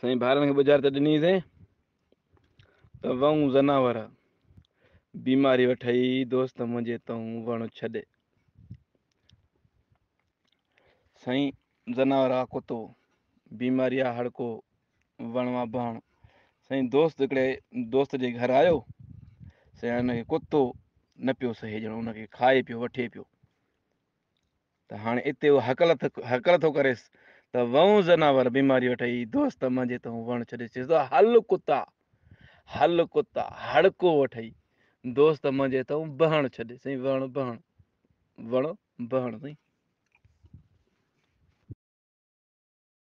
साईं ॿारनि खे ॿुधाए त ॾिनीसीं त वऊं जनावर बीमारी वठई दोस्त मुंहिंजे तऊ वण छॾे जनावर आहे कुतो बीमारी आहे हर को वणु आहे बण साईं दोस्त हिकिड़े दोस्त जे घर आयो साईं कुतो न पियो सही ॼणो खाए पियो वठे पियो त हाणे हिते उहो हकलथ हकलथ थो करे त वऊं जनावर बीमारी वठई दोस्त मंझे थो वण छॾे थो हल कुता हल कुता हड़को को दोस्त मंझे थो बहणु छॾे साईं वणु बहणु वणु बहणु